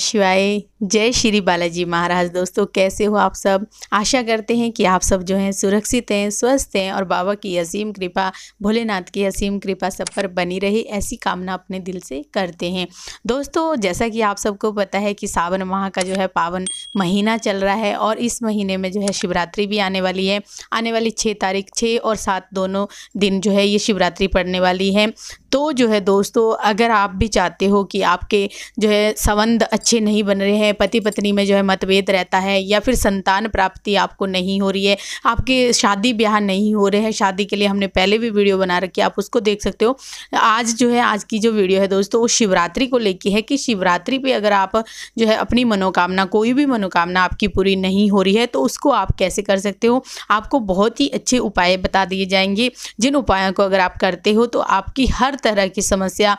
शिवाय जय श्री बालाजी महाराज दोस्तों कैसे हो आप सब आशा करते हैं कि आप सब जो हैं सुरक्षित हैं स्वस्थ हैं और बाबा की असीम कृपा भोलेनाथ की असीम कृपा सब पर बनी रहे ऐसी कामना अपने दिल से करते हैं दोस्तों जैसा कि आप सबको पता है कि सावन माह का जो है पावन महीना चल रहा है और इस महीने में जो है शिवरात्रि भी आने वाली है आने वाली छः तारीख छः और सात दोनों दिन जो है ये शिवरात्रि पड़ने वाली है तो जो है दोस्तों अगर आप भी चाहते हो कि आपके जो है संबंध अच्छे अच्छे नहीं बन रहे हैं पति पत्नी में जो है मतभेद रहता है या फिर संतान प्राप्ति आपको नहीं हो रही है आपके शादी ब्याह नहीं हो रहे हैं शादी के लिए हमने पहले भी वीडियो बना रखी है आप उसको देख सकते हो आज जो है आज की जो वीडियो है दोस्तों वो शिवरात्रि को लेकर है कि शिवरात्रि पर अगर आप जो है अपनी मनोकामना कोई भी मनोकामना आपकी पूरी नहीं हो रही है तो उसको आप कैसे कर सकते हो आपको बहुत ही अच्छे उपाय बता दिए जाएंगे जिन उपायों को अगर आप करते हो तो आपकी हर तरह की समस्या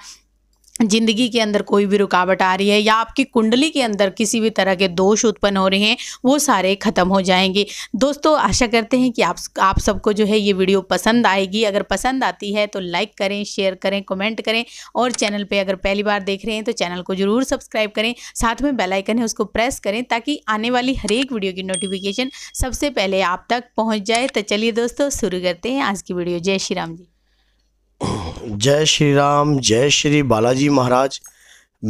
जिंदगी के अंदर कोई भी रुकावट आ रही है या आपकी कुंडली के अंदर किसी भी तरह के दोष उत्पन्न हो रहे हैं वो सारे खत्म हो जाएंगे दोस्तों आशा करते हैं कि आप आप सबको जो है ये वीडियो पसंद आएगी अगर पसंद आती है तो लाइक करें शेयर करें कमेंट करें और चैनल पे अगर पहली बार देख रहे हैं तो चैनल को जरूर सब्सक्राइब करें साथ में बेलाइकन है उसको प्रेस करें ताकि आने वाली हर एक वीडियो की नोटिफिकेशन सबसे पहले आप तक पहुँच जाए तो चलिए दोस्तों शुरू करते हैं आज की वीडियो जय श्री राम जी जय श्री राम जय श्री बालाजी महाराज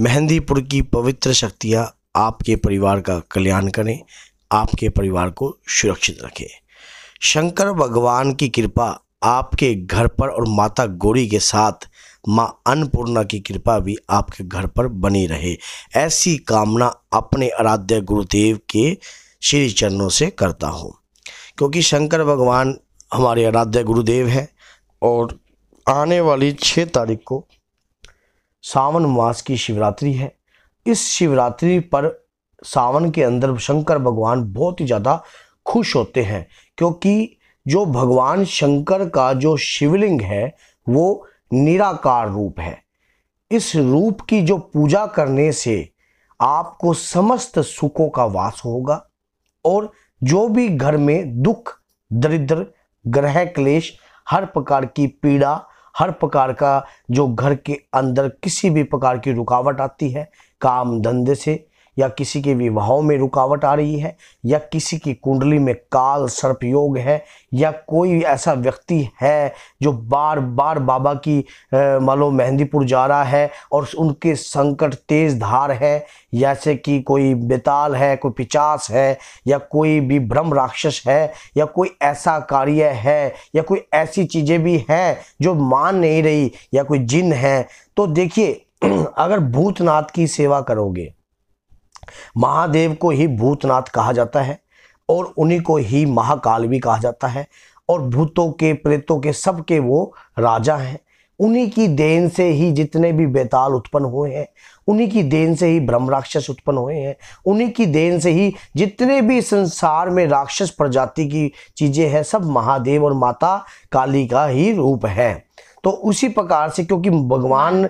मेहंदीपुर की पवित्र शक्तियाँ आपके परिवार का कल्याण करें आपके परिवार को सुरक्षित रखें शंकर भगवान की कृपा आपके घर पर और माता गौरी के साथ माँ अन्नपूर्णा की कृपा भी आपके घर पर बनी रहे ऐसी कामना अपने आराध्य गुरुदेव के श्री चरणों से करता हूँ क्योंकि शंकर भगवान हमारे आराध्य गुरुदेव हैं और आने वाली छः तारीख को सावन मास की शिवरात्रि है इस शिवरात्रि पर सावन के अंदर शंकर भगवान बहुत ही ज़्यादा खुश होते हैं क्योंकि जो भगवान शंकर का जो शिवलिंग है वो निराकार रूप है इस रूप की जो पूजा करने से आपको समस्त सुखों का वास होगा और जो भी घर में दुख दरिद्र ग्रह क्लेश हर प्रकार की पीड़ा हर प्रकार का जो घर के अंदर किसी भी प्रकार की रुकावट आती है काम धंधे से या किसी के विवाहों में रुकावट आ रही है या किसी की कुंडली में काल सर्प योग है या कोई ऐसा व्यक्ति है जो बार बार बाबा की मान लो मेहंदीपुर जा रहा है और उनके संकट तेज धार है जैसे कि कोई बेताल है कोई पिचास है या कोई भी भ्रम राक्षस है या कोई ऐसा कार्य है या कोई ऐसी चीज़ें भी हैं जो मान नहीं रही या कोई जिन है तो देखिए अगर भूतनाथ की सेवा करोगे महादेव को ही भूतनाथ कहा जाता है और उन्हीं को ही महाकाल भी कहा जाता है और भूतों के प्रेतों के सबके वो राजा हैं उन्हीं की देन से ही जितने भी बेताल उत्पन्न हुए हैं उन्हीं की देन से ही ब्रह्म राक्षस उत्पन्न हुए हैं उन्हीं की देन से ही जितने भी संसार में राक्षस प्रजाति की चीज़ें हैं सब महादेव और माता काली का ही रूप है तो उसी प्रकार से क्योंकि भगवान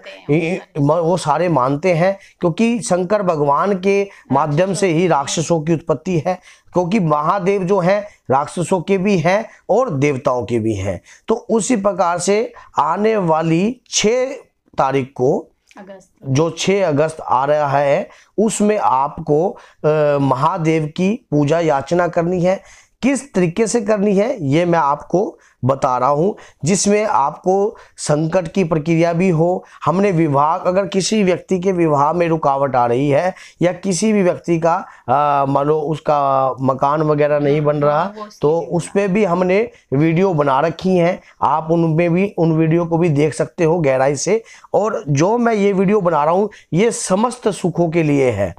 वो सारे मानते हैं क्योंकि शंकर भगवान के माध्यम से ही राक्षसों की उत्पत्ति है क्योंकि महादेव जो हैं राक्षसों के भी हैं और देवताओं के भी हैं तो उसी प्रकार से आने वाली छः तारीख को अगस्त जो 6 अगस्त आ रहा है उसमें आपको आ, महादेव की पूजा याचना करनी है किस तरीके से करनी है ये मैं आपको बता रहा हूँ जिसमें आपको संकट की प्रक्रिया भी हो हमने विवाह अगर किसी व्यक्ति के विवाह में रुकावट आ रही है या किसी भी व्यक्ति का मान लो उसका मकान वगैरह नहीं बन रहा तो उस पर भी हमने वीडियो बना रखी हैं आप उनमें भी उन वीडियो को भी देख सकते हो गहराई से और जो मैं ये वीडियो बना रहा हूँ ये समस्त सुखों के लिए है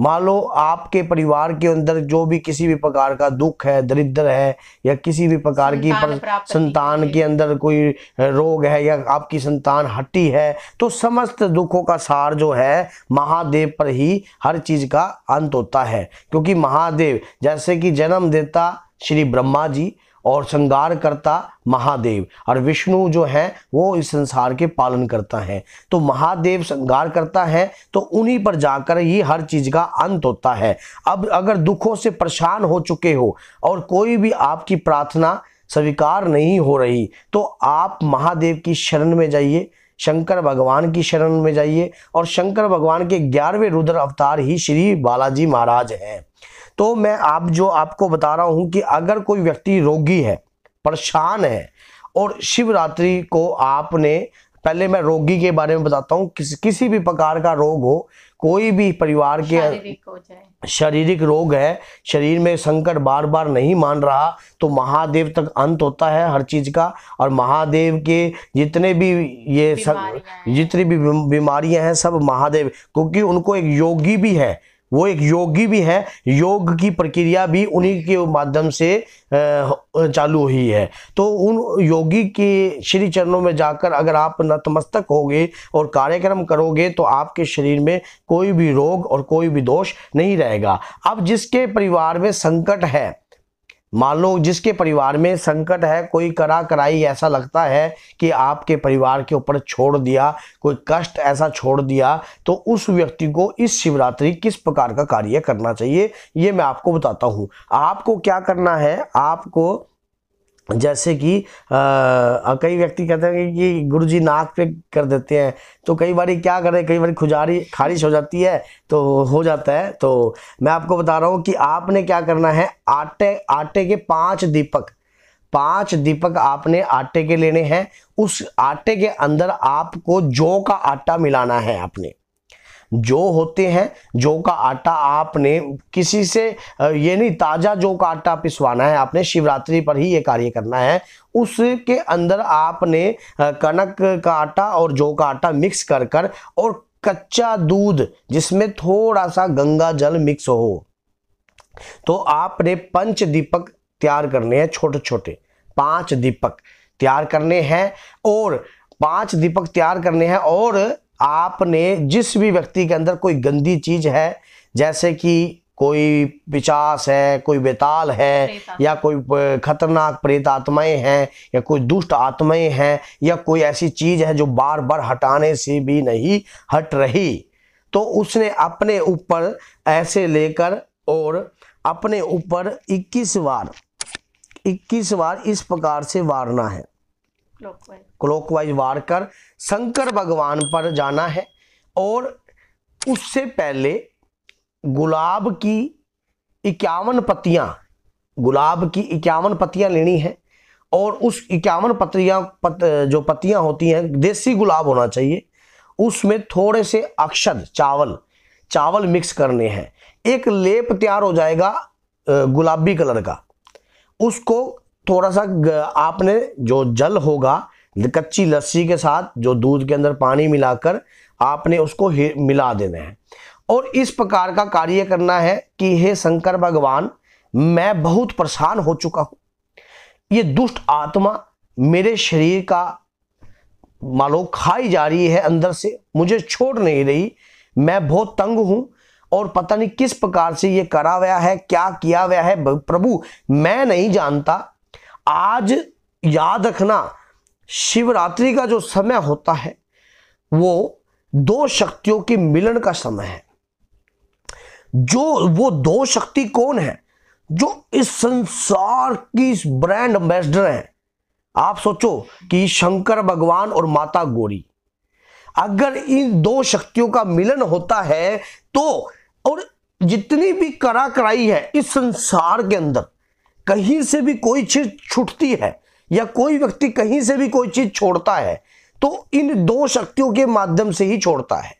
मान लो आपके परिवार के अंदर जो भी किसी भी प्रकार का दुख है दरिद्र है या किसी भी प्रकार की पर, संतान के अंदर कोई रोग है या आपकी संतान हटी है तो समस्त दुखों का सार जो है महादेव पर ही हर चीज का अंत होता है क्योंकि महादेव जैसे कि जन्म देता श्री ब्रह्मा जी और श्रृंगार करता महादेव और विष्णु जो है वो इस संसार के पालन करता है तो महादेव श्रृंगार करता है तो उन्हीं पर जाकर ही हर चीज का अंत होता है अब अगर दुखों से परेशान हो चुके हो और कोई भी आपकी प्रार्थना स्वीकार नहीं हो रही तो आप महादेव की शरण में जाइए शंकर भगवान की शरण में जाइए और शंकर भगवान के ग्यारहवें रुद्र अवतार ही श्री बालाजी महाराज हैं तो मैं आप जो आपको बता रहा हूं कि अगर कोई व्यक्ति रोगी है परेशान है और शिवरात्रि को आपने पहले मैं रोगी के बारे में बताता हूँ किस, किसी भी प्रकार का रोग हो कोई भी परिवार के शारीरिक रोग है शरीर में संकट बार बार नहीं मान रहा तो महादेव तक अंत होता है हर चीज का और महादेव के जितने भी ये सब जितनी भी बीमारियां हैं सब महादेव क्योंकि उनको एक योगी भी है वो एक योगी भी है योग की प्रक्रिया भी उन्हीं के माध्यम से चालू हुई है तो उन योगी के श्री चरणों में जाकर अगर आप नतमस्तक होगे और कार्यक्रम करोगे तो आपके शरीर में कोई भी रोग और कोई भी दोष नहीं रहेगा अब जिसके परिवार में संकट है मान लो जिसके परिवार में संकट है कोई करा कराई ऐसा लगता है कि आपके परिवार के ऊपर छोड़ दिया कोई कष्ट ऐसा छोड़ दिया तो उस व्यक्ति को इस शिवरात्रि किस प्रकार का कार्य करना चाहिए ये मैं आपको बताता हूँ आपको क्या करना है आपको जैसे कि कई व्यक्ति कहते हैं कि गुरुजी नाक पे कर देते हैं तो कई बार क्या करें कई बार खुजारी खारिश हो जाती है तो हो जाता है तो मैं आपको बता रहा हूँ कि आपने क्या करना है आटे आटे के पांच दीपक पांच दीपक आपने आटे के लेने हैं उस आटे के अंदर आपको जौ का आटा मिलाना है आपने जो होते हैं जो का आटा आपने किसी से ये नहीं ताज़ा जो का आटा पिसवाना है आपने शिवरात्रि पर ही ये कार्य करना है उसके अंदर आपने कनक का आटा और जौ का आटा मिक्स कर कर और कच्चा दूध जिसमें थोड़ा सा गंगा जल मिक्स हो तो आपने पंच दीपक तैयार करने हैं छोटे छोटे पांच दीपक तैयार करने हैं और पांच दीपक तैयार करने हैं और आपने जिस भी व्यक्ति के अंदर कोई गंदी चीज है जैसे कि कोई पिचास है कोई बेताल है या कोई खतरनाक प्रेत आत्माएं हैं या कोई दुष्ट आत्माएं हैं या कोई ऐसी चीज है जो बार बार हटाने से भी नहीं हट रही तो उसने अपने ऊपर ऐसे लेकर और अपने ऊपर 21 बार 21 बार इस प्रकार से वारना है क्लॉकवाइज वार कर शंकर भगवान पर जाना है और उससे पहले गुलाब की इक्यावन पत्तियां गुलाब की इक्यावन पत्तियां लेनी है और उस इक्यावन पत्तियां पत, जो पत्तियां होती हैं देसी गुलाब होना चाहिए उसमें थोड़े से अक्षत चावल चावल मिक्स करने हैं एक लेप तैयार हो जाएगा गुलाबी कलर का उसको थोड़ा सा आपने जो जल होगा कच्ची लस्सी के साथ जो दूध के अंदर पानी मिलाकर आपने उसको मिला देना है और इस प्रकार का कार्य करना है कि हे शंकर भगवान मैं बहुत परेशान हो चुका हूं ये दुष्ट आत्मा मेरे शरीर का मालो खाई जा रही है अंदर से मुझे छोड़ नहीं रही मैं बहुत तंग हूं और पता नहीं किस प्रकार से ये करा गया है क्या किया गया है प्रभु मैं नहीं जानता आज याद रखना शिवरात्रि का जो समय होता है वो दो शक्तियों के मिलन का समय है जो वो दो शक्ति कौन है जो इस संसार की ब्रांड एम्बेसडर है आप सोचो कि शंकर भगवान और माता गोरी अगर इन दो शक्तियों का मिलन होता है तो और जितनी भी करा कराई है इस संसार के अंदर कहीं से भी कोई चीज छूटती है या कोई व्यक्ति कहीं से भी कोई चीज छोड़ता है तो इन दो शक्तियों के माध्यम से ही छोड़ता है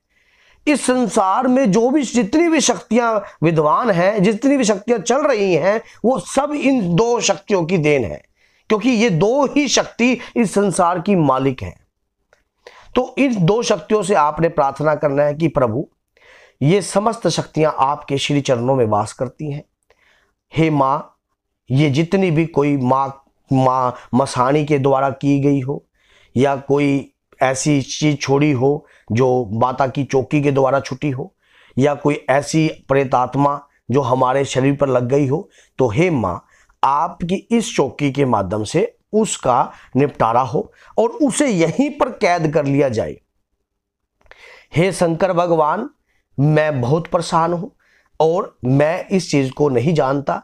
इस संसार में जो भी जितनी भी शक्तियां विद्वान हैं जितनी भी शक्तियां चल रही हैं वो सब इन दो शक्तियों की देन है क्योंकि ये दो ही शक्ति इस संसार की मालिक है तो इन दो शक्तियों से आपने प्रार्थना करना है कि प्रभु ये समस्त शक्तियां आपके श्री चरणों में वास करती हैं हे माँ ये जितनी भी कोई माँ माँ मसाणी के द्वारा की गई हो या कोई ऐसी चीज़ छोड़ी हो जो माता की चौकी के द्वारा छुटी हो या कोई ऐसी प्रेतात्मा जो हमारे शरीर पर लग गई हो तो हे माँ आपकी इस चौकी के माध्यम से उसका निपटारा हो और उसे यहीं पर कैद कर लिया जाए हे शंकर भगवान मैं बहुत परेशान हूँ और मैं इस चीज़ को नहीं जानता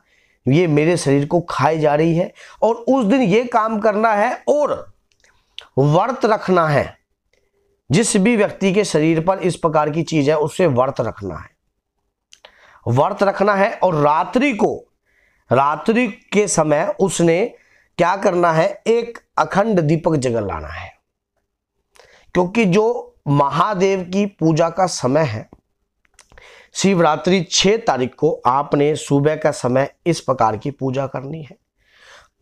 ये मेरे शरीर को खाई जा रही है और उस दिन ये काम करना है और वर्त रखना है जिस भी व्यक्ति के शरीर पर इस प्रकार की चीज है उससे व्रत रखना है वर्त रखना है और रात्रि को रात्रि के समय उसने क्या करना है एक अखंड दीपक जगल लाना है क्योंकि जो महादेव की पूजा का समय है शिवरात्रि छह तारीख को आपने सुबह का समय इस प्रकार की पूजा करनी है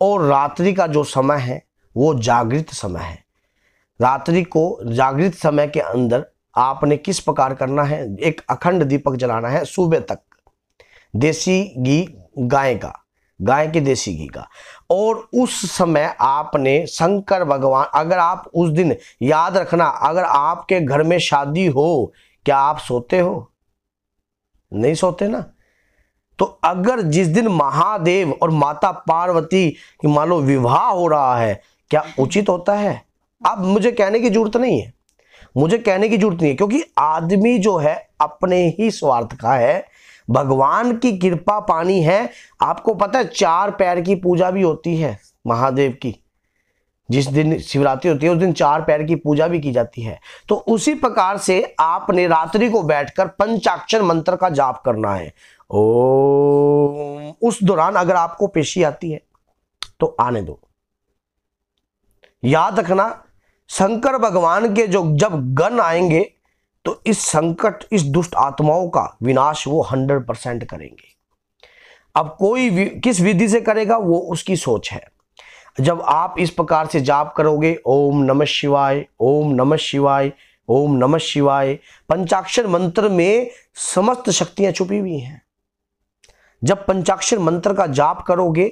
और रात्रि का जो समय है वो जागृत समय है रात्रि को जागृत समय के अंदर आपने किस प्रकार करना है एक अखंड दीपक जलाना है सुबह तक देसी घी गाय का गाय के देसी घी का और उस समय आपने शंकर भगवान अगर आप उस दिन याद रखना अगर आपके घर में शादी हो क्या आप सोते हो नहीं सोते ना तो अगर जिस दिन महादेव और माता पार्वती की मान लो विवाह हो रहा है क्या उचित होता है अब मुझे कहने की जरूरत नहीं है मुझे कहने की जरूरत नहीं है क्योंकि आदमी जो है अपने ही स्वार्थ का है भगवान की कृपा पानी है आपको पता है चार पैर की पूजा भी होती है महादेव की जिस दिन शिवरात्रि होती है उस दिन चार पैर की पूजा भी की जाती है तो उसी प्रकार से आपने रात्रि को बैठकर पंचाक्षर मंत्र का जाप करना है ओम उस दौरान अगर आपको पेशी आती है तो आने दो याद रखना शंकर भगवान के जो जब गण आएंगे तो इस संकट इस दुष्ट आत्माओं का विनाश वो हंड्रेड परसेंट करेंगे अब कोई किस विधि से करेगा वो उसकी सोच है जब आप इस प्रकार से जाप करोगे ओम नमः शिवाय ओम नमः शिवाय ओम नमः शिवाय पंचाक्षर मंत्र में समस्त शक्तियां छुपी हुई हैं जब पंचाक्षर मंत्र का जाप करोगे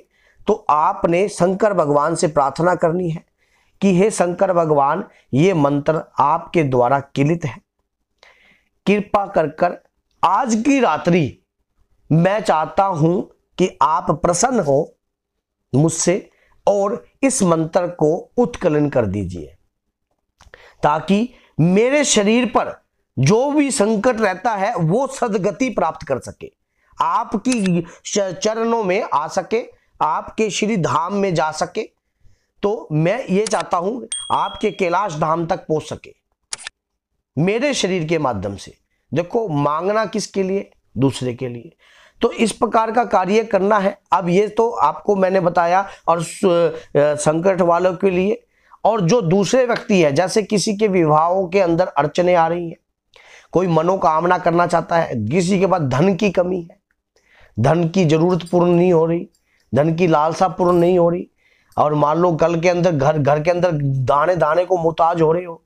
तो आपने शंकर भगवान से प्रार्थना करनी है कि हे शंकर भगवान ये मंत्र आपके द्वारा किलित है कृपा कर कर आज की रात्रि मैं चाहता हूं कि आप प्रसन्न हो मुझसे और इस मंत्र को उत्कलन कर दीजिए ताकि मेरे शरीर पर जो भी संकट रहता है वो सदगति प्राप्त कर सके आपकी चरणों में आ सके आपके श्री धाम में जा सके तो मैं ये चाहता हूं आपके कैलाश धाम तक पहुंच सके मेरे शरीर के माध्यम से देखो मांगना किसके लिए दूसरे के लिए तो इस प्रकार का कार्य करना है अब ये तो आपको मैंने बताया और संकट वालों के लिए और जो दूसरे व्यक्ति है जैसे किसी के विवाहों के अंदर अड़चने आ रही है कोई मनोकामना करना चाहता है किसी के पास धन की कमी है धन की जरूरत पूर्ण नहीं हो रही धन की लालसा पूर्ण नहीं हो रही और मान लो कल के अंदर घर घर के अंदर दाने दाने को मोहताज हो रहे हो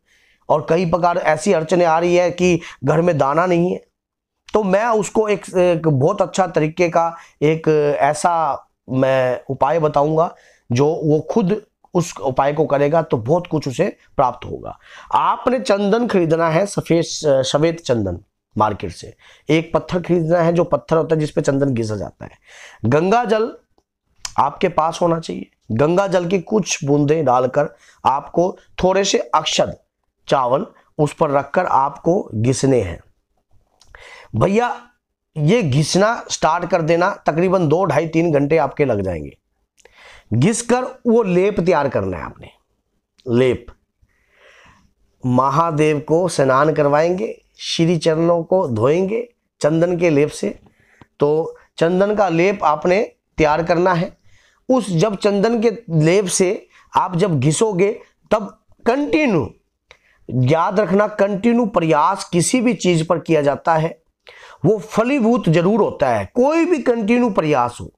और कई प्रकार ऐसी अड़चने आ रही है कि घर में दाना नहीं है तो मैं उसको एक, एक बहुत अच्छा तरीके का एक ऐसा मैं उपाय बताऊंगा जो वो खुद उस उपाय को करेगा तो बहुत कुछ उसे प्राप्त होगा आपने चंदन खरीदना है सफेद सफेद चंदन मार्केट से एक पत्थर खरीदना है जो पत्थर होता है जिसपे चंदन घिसा जाता है गंगा जल आपके पास होना चाहिए गंगा जल की कुछ बूंदें डालकर आपको थोड़े से अक्षद चावल उस पर रखकर आपको घिसने हैं भैया ये घिसना स्टार्ट कर देना तकरीबन दो ढाई तीन घंटे आपके लग जाएंगे घिस कर वो लेप तैयार करना है आपने लेप महादेव को स्नान करवाएंगे श्री चरणों को धोएंगे चंदन के लेप से तो चंदन का लेप आपने तैयार करना है उस जब चंदन के लेप से आप जब घिसोगे तब कंटिन्यू याद रखना कंटिन्यू प्रयास किसी भी चीज़ पर किया जाता है वो फलीभूत जरूर होता है कोई भी कंटिन्यू प्रयास हो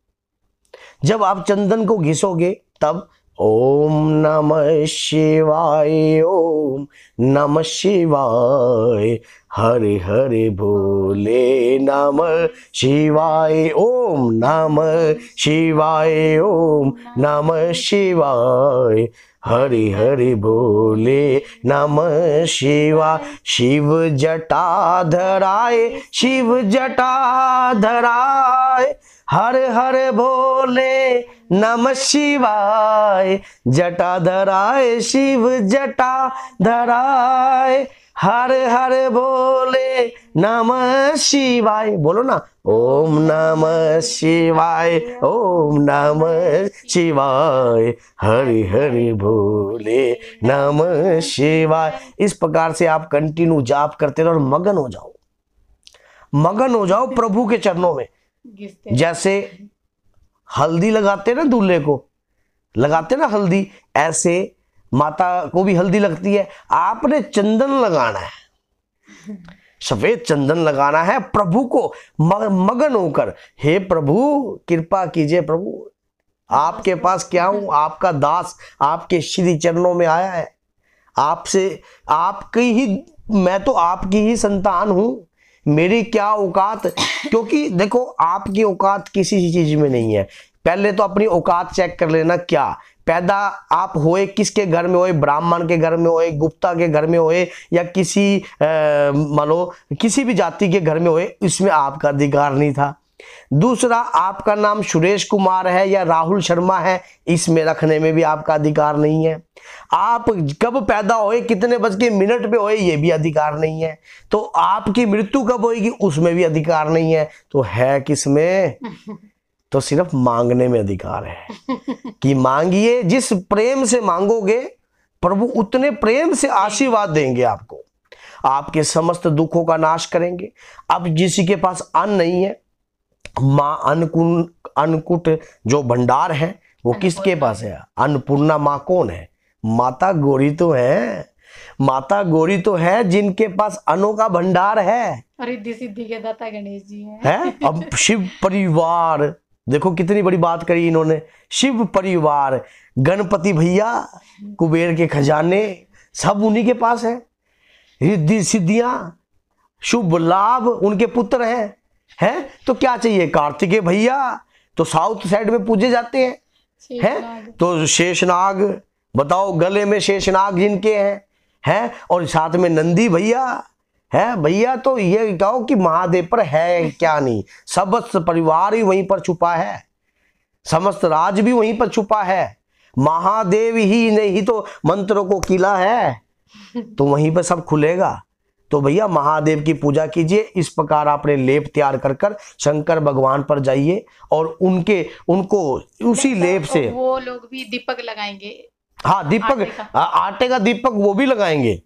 जब आप चंदन को घिसोगे तब ओम नमः शिवाय ओम नमः शिवाय हरे हरे भोले नमः शिवाय ओम नमः शिवाय ओम नमः शिवाय हरि हरि भोले नम शिवा शिव जटा धराय शिव जटा धराय हर हर भोले नम शिवाय जटा धराय शिव जटा धराय हरे हरे बोले नम शिवाय बोलो ना ओम नम शिवाय ओम नम शिवाय हरे हरे भोले नम शिवाय इस प्रकार से आप कंटिन्यू जाप करते रहो और मगन हो जाओ मगन हो जाओ प्रभु के चरणों में जैसे हल्दी लगाते ना दूल्हे को लगाते ना हल्दी ऐसे माता को भी हल्दी लगती है आपने चंदन लगाना है सफेद चंदन लगाना है प्रभु को मगन होकर हे प्रभु कृपा कीजिए प्रभु आपके पास क्या हूं आपका दास आपके श्री चरणों में आया है आपसे आपकी ही मैं तो आपकी ही संतान हूं मेरी क्या औकात क्योंकि देखो आपकी औकात किसी चीज में नहीं है पहले तो अपनी औकात चेक कर लेना क्या पैदा आप होए किसके घर में होए ब्राह्मण के घर में होए गुप्ता के घर में होए या किसी मानो किसी भी जाति के घर में होए इसमें आपका अधिकार नहीं था दूसरा आपका नाम सुरेश कुमार है या राहुल शर्मा है इसमें रखने में भी आपका अधिकार नहीं है आप कब पैदा होए कितने बज के मिनट पे होए ये भी अधिकार नहीं है तो आपकी मृत्यु कब होएगी उसमें भी अधिकार नहीं है तो है किसमें तो सिर्फ मांगने में अधिकार है कि मांगिए जिस प्रेम से मांगोगे प्रभु उतने प्रेम से आशीर्वाद देंगे आपको आपके समस्त दुखों का नाश करेंगे अब जिसके के पास अन्न नहीं है माँ अन्नकुन अन्नकुट जो भंडार है वो किसके पास है अन्नपूर्णा माँ कौन है माता गोरी तो है माता गोरी तो है जिनके पास अनो का भंडार है और सिद्धि के दाता गणेश जी है, है? अब शिव परिवार देखो कितनी बड़ी बात करी इन्होंने शिव परिवार गणपति भैया कुबेर के खजाने सब उन्हीं के पास है रिद्धि सिद्धियां शुभ लाभ उनके पुत्र हैं हैं तो क्या चाहिए कार्तिकेय भैया तो साउथ साइड में पूजे जाते हैं हैं तो शेषनाग बताओ गले में शेषनाग जिनके हैं हैं और साथ में नंदी भैया है भैया तो ये कहो कि महादेव पर है क्या नहीं समस्त परिवार ही वहीं पर छुपा है समस्त राज भी वहीं पर छुपा है महादेव ही नहीं तो मंत्रों को किला है तो वहीं पर सब खुलेगा तो भैया महादेव की पूजा कीजिए इस प्रकार आपने लेप तैयार कर कर शंकर भगवान पर जाइए और उनके उनको उसी लेप से वो लोग भी दीपक लगाएंगे हाँ दीपक आटे का, आटे का दीपक वो भी लगाएंगे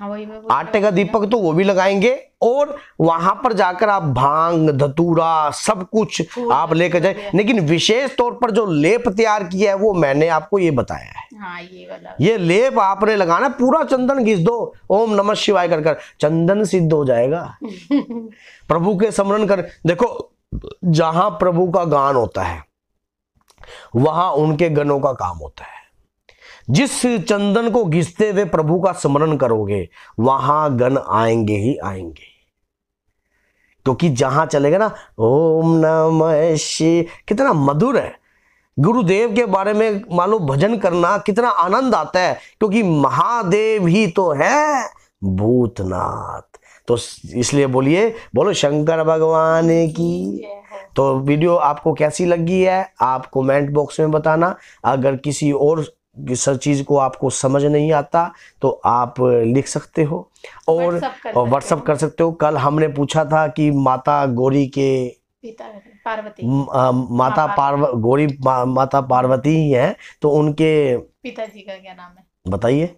हाँ, आटे का दीपक तो वो भी लगाएंगे और वहां पर जाकर आप भांग धतूरा सब कुछ आप लेकर जाए लेकिन विशेष तौर पर जो लेप तैयार किया है वो मैंने आपको ये बताया है हाँ, ये वाला ये लेप आपने लगाना पूरा चंदन घिस दो ओम नमः शिवाय कर कर चंदन सिद्ध हो जाएगा प्रभु के स्मरण कर देखो जहां प्रभु का गान होता है वहां उनके गणों का काम होता है जिस चंदन को घिसते हुए प्रभु का स्मरण करोगे वहां गण आएंगे ही आएंगे क्योंकि जहां चलेगा ना ओम नम शि कितना मधुर है गुरुदेव के बारे में मान लो भजन करना कितना आनंद आता है क्योंकि महादेव ही तो है भूतनाथ तो इसलिए बोलिए बोलो शंकर भगवान की तो वीडियो आपको कैसी लगी है आप कमेंट बॉक्स में बताना अगर किसी और सर चीज़ को आपको समझ नहीं आता तो आप लिख सकते हो और व्हाट्सअप कर, सकते हो कल हमने पूछा था कि माता गौरी के पार्वती आ, माता पार्व गौरी मा, माता पार्वती ही है तो उनके पिताजी का क्या नाम है बताइए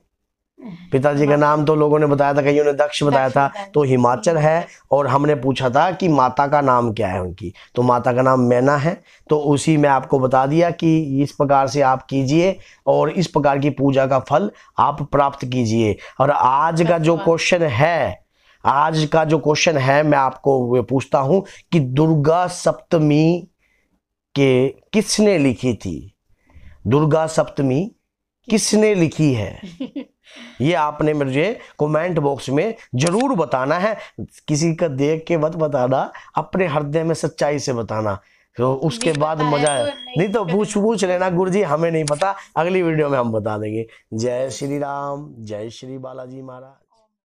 पिताजी का नाम तो लोगों ने बताया था कहीं उन्हें दक्ष बताया था तो हिमाचल है और हमने पूछा था कि माता का नाम क्या है उनकी तो माता का नाम मैना है तो उसी में आपको बता दिया कि इस प्रकार से आप कीजिए और इस प्रकार की पूजा का फल आप प्राप्त कीजिए और आज का जो क्वेश्चन है आज का जो क्वेश्चन है मैं आपको पूछता हूं कि दुर्गा सप्तमी के किसने लिखी थी दुर्गा सप्तमी किसने लिखी है ये आपने मुझे कमेंट बॉक्स में जरूर बताना है किसी का देख के मत बताना अपने हृदय में सच्चाई से बताना तो उसके बाद मजा तो है नहीं तो पूछ पूछ लेना गुरु जी हमें नहीं पता अगली वीडियो में हम बता देंगे जय श्री राम जय श्री बालाजी महाराज